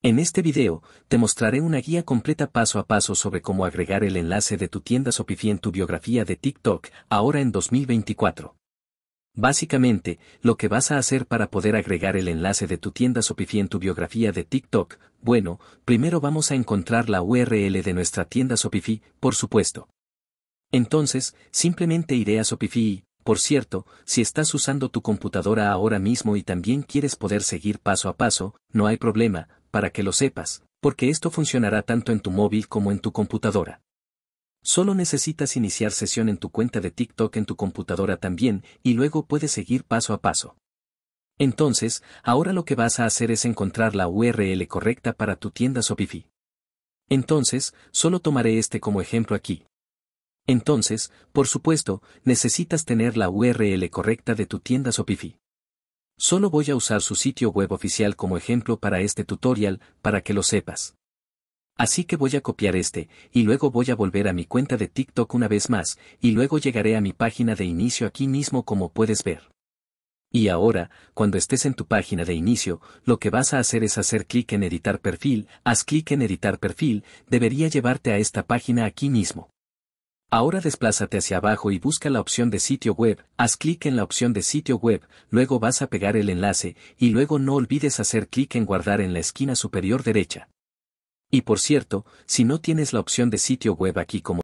En este video, te mostraré una guía completa paso a paso sobre cómo agregar el enlace de tu tienda Shopify en tu biografía de TikTok, ahora en 2024. Básicamente, lo que vas a hacer para poder agregar el enlace de tu tienda Shopify en tu biografía de TikTok, bueno, primero vamos a encontrar la URL de nuestra tienda Shopify, por supuesto. Entonces, simplemente iré a Shopify por cierto, si estás usando tu computadora ahora mismo y también quieres poder seguir paso a paso, no hay problema, para que lo sepas, porque esto funcionará tanto en tu móvil como en tu computadora. Solo necesitas iniciar sesión en tu cuenta de TikTok en tu computadora también y luego puedes seguir paso a paso. Entonces, ahora lo que vas a hacer es encontrar la URL correcta para tu tienda Shopify. Entonces, solo tomaré este como ejemplo aquí. Entonces, por supuesto, necesitas tener la URL correcta de tu tienda Shopify. Solo voy a usar su sitio web oficial como ejemplo para este tutorial, para que lo sepas. Así que voy a copiar este, y luego voy a volver a mi cuenta de TikTok una vez más, y luego llegaré a mi página de inicio aquí mismo como puedes ver. Y ahora, cuando estés en tu página de inicio, lo que vas a hacer es hacer clic en editar perfil, haz clic en editar perfil, debería llevarte a esta página aquí mismo. Ahora desplázate hacia abajo y busca la opción de sitio web, haz clic en la opción de sitio web, luego vas a pegar el enlace, y luego no olvides hacer clic en guardar en la esquina superior derecha. Y por cierto, si no tienes la opción de sitio web aquí como